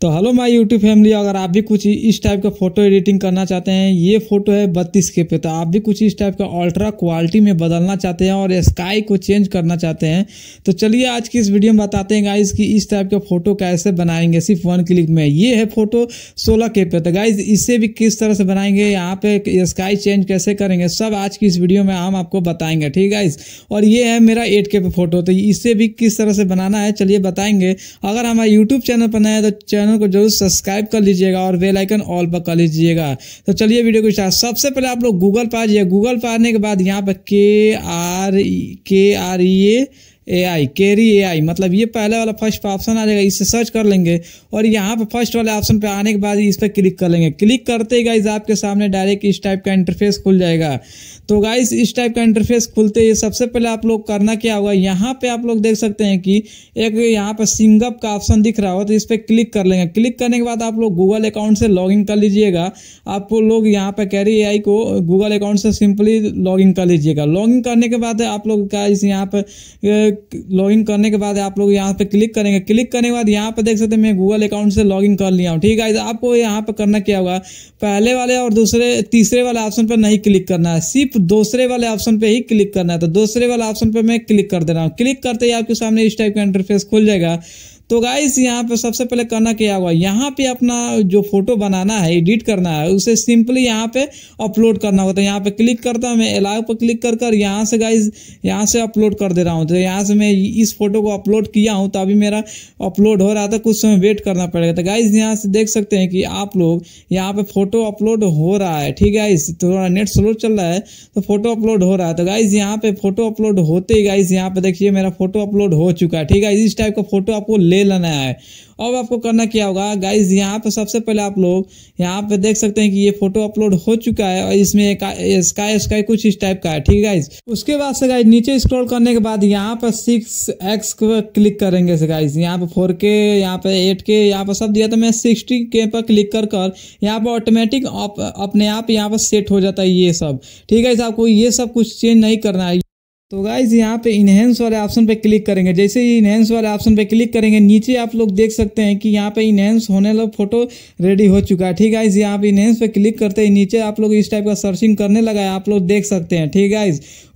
तो hello my YouTube family अगर आप भी कुछ इस टाइप का फोटो एडिटिंग करना चाहते हैं ये फोटो है बत्तीस के पे तो आप भी कुछ इस टाइप का अल्ट्रा क्वालिटी में बदलना चाहते हैं और स्काई को चेंज करना चाहते हैं तो चलिए आज की इस वीडियो में बताते हैं गाइज कि इस टाइप का फोटो कैसे बनाएंगे सिर्फ वन क्लिक में ये है फोटो सोलह के पे तो गाइज इससे भी किस तरह से बनाएंगे यहाँ पे स्काई चेंज कैसे करेंगे सब आज की इस वीडियो में हम आपको बताएंगे ठीक है गाइज और ये है मेरा एट के पे फोटो तो इसे भी किस तरह से बनाना है चलिए बताएंगे अगर हमारे यूट्यूब चैनल पर नया है तो चैनल को जरूर सब्सक्राइब कर लीजिएगा और आइकन ऑल पर कर लीजिएगा तो चलिए वीडियो को स्टार्ट सबसे पहले आप लोग गूगल पर आ जाइए गूगल पर आने के बाद यहाँ पर के आर के R E A A I carry ए आई मतलब ये पहले वाला फर्स्ट पर ऑप्शन आ जाएगा इससे सर्च कर लेंगे और यहाँ पे फर्स्ट वाले ऑप्शन पे आने के बाद इस पर क्लिक कर लेंगे क्लिक करते ही गाइज आपके सामने डायरेक्ट इस टाइप का इंटरफेस खुल जाएगा तो गाइज इस टाइप का इंटरफेस खुलते ही सबसे पहले आप लोग करना क्या होगा यहाँ पे आप लोग देख सकते हैं कि एक यहाँ पर सिंगअप का ऑप्शन दिख रहा हो तो इस पर क्लिक कर लेंगे क्लिक करने के बाद आप लोग गूगल अकाउंट से लॉग कर लीजिएगा आप लोग यहाँ पर कैरी ए को गूगल अकाउंट से सिंपली लॉगिन कर लीजिएगा लॉगिन करने के बाद आप लोग गाइज यहाँ पर लॉगिन करने के बाद आप लोग यहाँ पे क्लिक करेंगे क्लिक करने के बाद यहाँ पे देख सकते हैं मैं गूगल अकाउंट से लॉगिन कर लिया हूँ ठीक है आपको यहाँ पे करना क्या होगा पहले वाले और दूसरे तीसरे वाले ऑप्शन पर नहीं क्लिक करना है सिर्फ दूसरे वाले ऑप्शन पर ही क्लिक करना है तो दूसरे वाले ऑप्शन पर मैं क्लिक कर दे रहा हूँ क्लिक करते ही आपके सामने इस टाइप का इंटरफेस खुल जाएगा तो गाइस यहाँ पे सबसे पहले करना क्या हुआ यहाँ पे अपना जो फोटो बनाना है एडिट करना है उसे सिंपली यहाँ पे अपलोड करना होता है यहाँ पे क्लिक करता हूँ मैं अलाउ पर क्लिक कर कर यहाँ से गाइस यहाँ से अपलोड कर दे रहा हूँ तो यहाँ से मैं इस फोटो को अपलोड किया हूँ तो अभी मेरा अपलोड हो रहा था कुछ समय वेट करना पड़ेगा तो गाइज यहाँ से देख सकते हैं कि आप लोग यहाँ पे फोटो अपलोड हो रहा है ठीक है इस थोड़ा नेट स्लो चल रहा है तो फोटो अपलोड हो रहा है तो गाइज यहाँ पे फोटो अपलोड होते ही गाइज यहाँ पे देखिए मेरा फोटो अपलोड हो चुका है ठीक है इस टाइप का फोटो आपको ले ले लेना है अब आपको करना क्या होगा गाइज यहाँ पे सबसे पहले आप लोग यहाँ पे देख सकते हैं कि ये फोटो अपलोड हो चुका है और इसमें स्काई स्काई कुछ इस टाइप का है ठीक है गाइज उसके बाद से गाइज नीचे स्क्रॉल करने के बाद यहाँ पर सिक्स एक्स क्लिक करेंगे गाइज यहाँ पे फोर के यहाँ पे एट के यहाँ पर सब दिया तो मैं सिक्सटी के पर क्लिक कर कर यहाँ पर ऑटोमेटिक अप, अपने आप यहाँ पर सेट हो जाता है ये सब ठीक है आपको ये सब कुछ चेंज नहीं करना है तो गाइज यहाँ पे इनहेंस वाले ऑप्शन पे क्लिक करेंगे जैसे ही इनहेंस वाले ऑप्शन पे क्लिक करेंगे नीचे आप लोग देख सकते हैं कि यहाँ पे इनहेंस होने लगा फोटो रेडी हो चुका है ठीक है इस यहाँ पे इनहेंस पे क्लिक करते ही नीचे आप लोग इस टाइप का सर्चिंग करने लगा है आप लोग देख सकते हैं ठीक है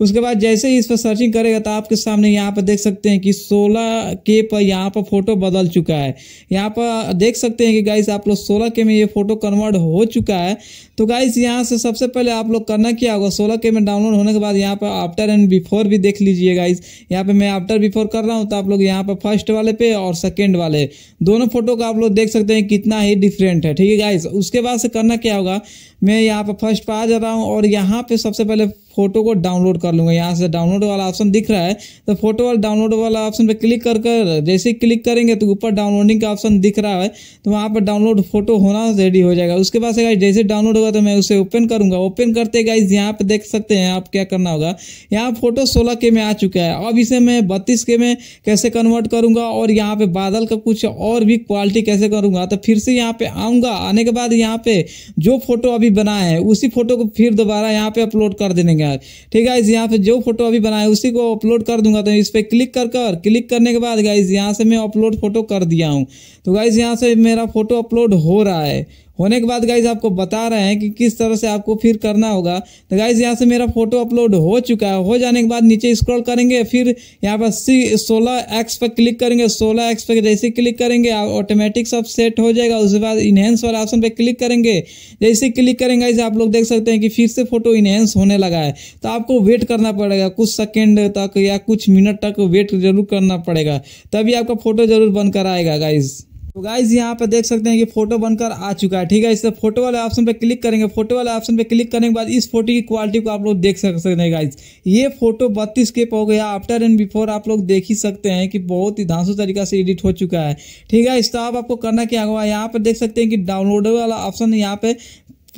उसके बाद जैसे ही इस पर सर्चिंग करेगा तो आपके सामने यहाँ पर देख सकते हैं कि सोलह के पर यहाँ पर फोटो बदल चुका है यहाँ पर देख सकते हैं कि गाइज आप लोग सोलह के में ये फोटो कन्वर्ट हो चुका है तो गाइज यहाँ से सबसे पहले आप लोग करना क्या होगा सोलह के में डाउनलोड होने के बाद यहाँ पर आफ्टर एंड बिफोर भी देख लीजिए गाइज यहाँ पे मैं आफ्टर बिफोर कर रहा हूँ तो आप लोग यहाँ पर फर्स्ट वाले पे और सेकेंड वाले दोनों फोटो का आप लोग देख सकते हैं कितना ही डिफरेंट है ठीक है गाइज उसके बाद से करना क्या होगा मैं यहाँ पर फर्स्ट पर आ जा रहा हूँ और यहाँ पे सबसे पहले फोटो को डाउनलोड कर लूँगा यहाँ से डाउनलोड वाला ऑप्शन दिख रहा है तो फोटो वाला डाउनलोड वाला ऑप्शन पे क्लिक कर कर जैसे क्लिक करेंगे तो ऊपर डाउनलोडिंग का ऑप्शन दिख रहा है तो वहाँ पर डाउनलोड फोटो होना रेडी हो जाएगा उसके बाद गाइज जैसे डाउनलोड होगा तो मैं उसे ओपन करूँगा ओपन करते गाइज यहाँ पर देख सकते हैं आप क्या करना होगा यहाँ फोटो सोलह के में आ चुका है अब इसे मैं बत्तीस के में कैसे कन्वर्ट करूँगा और यहाँ पर बादल का कुछ और भी क्वालिटी कैसे करूँगा तो फिर से यहाँ पर आऊँगा आने के बाद यहाँ पर जो फोटो अभी अभी बनाए हैं उसी फोटो को फिर दोबारा यहाँ पे अपलोड कर देने का ठीक है यहाँ पे जो फोटो अभी बनाए उसी को अपलोड कर दूंगा तो इस पर क्लिक कर कर क्लिक करने के बाद गाइज यहाँ से मैं अपलोड फोटो कर दिया हूँ तो गाइज यहाँ से मेरा फोटो अपलोड हो रहा है होने के बाद गाइज आपको बता रहे हैं कि किस तरह से आपको फिर करना होगा तो गाइज यहाँ से मेरा फोटो अपलोड हो चुका है हो जाने के बाद नीचे स्क्रॉल करेंगे फिर यहाँ पर सी सोलह एक्स पर क्लिक करेंगे सोलह एक्स पर जैसे क्लिक करेंगे ऑटोमेटिक सब सेट हो जाएगा उसके बाद इनहेंस वाला ऑप्शन पर क्लिक करेंगे जैसे क्लिक करेंगे गाइज आप लोग देख सकते हैं कि फिर से फोटो इनहेंस होने लगा है तो आपको वेट करना पड़ेगा कुछ सेकेंड तक या कुछ मिनट तक वेट जरूर करना पड़ेगा तभी आपका फोटो जरूर बनकर आएगा गाइज़ तो गाइज यहाँ पे देख सकते हैं कि फोटो बनकर आ चुका है ठीक है इससे फोटो वाले ऑप्शन पे क्लिक करेंगे फोटो वाले ऑप्शन पे क्लिक करने के बाद इस फोटो की क्वालिटी को आप लोग देख सकते हैं गाइज ये फोटो बत्तीस के हो गया आफ्टर एंड बिफोर आप लोग देख ही सकते हैं कि बहुत ही धांसू तरीका से एडिट हो चुका है ठीक है इस तरह तो आपको करना क्या होगा यहाँ पर देख सकते हैं कि डाउनलोड वाला ऑप्शन यहाँ पे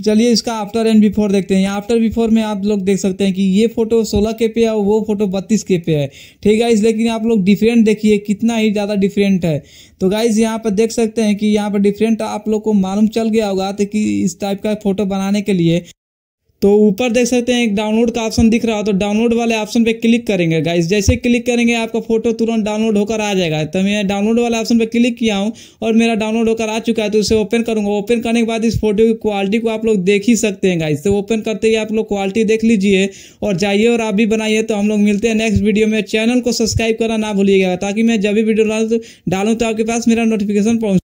चलिए इसका आफ्टर एंड बिफोर देखते हैं आफ्टर बिफोर में आप लोग देख सकते हैं कि ये फोटो 16 के पे है और वो फोटो 32 के पे है ठीक है इस लेकिन आप लोग डिफरेंट देखिए कितना ही ज़्यादा डिफरेंट है तो गाइज यहाँ पर देख सकते हैं कि यहाँ पर डिफरेंट आप लोग को मालूम चल गया होगा तो कि इस टाइप का फोटो बनाने के लिए तो ऊपर देख सकते हैं एक डाउनलोड का ऑप्शन दिख रहा हो तो डाउनलोड वाले ऑप्शन पे क्लिक करेंगे गाइस जैसे क्लिक करेंगे आपका फोटो तुरंत डाउनलोड होकर आ जाएगा तो मैं डाउनलोड वाले ऑप्शन पे क्लिक किया हूँ और मेरा डाउनलोड होकर आ चुका है तो उसे ओपन करूँगा ओपन करने के बाद इस फोटो की क्वालिटी को आप लोग देख ही सकते हैं गाइस तो ओपन करते ही आप लोग क्वालिटी देख लीजिए और जाइए और आप भी बनाइए तो हम लोग मिलते हैं नेक्स्ट वीडियो में चैनल को सब्सक्राइब करना ना भूलिएगा ताकि मैं जब भी वीडियो डालूँ तो आपके पास मेरा नोटिफिकेशन पहुँच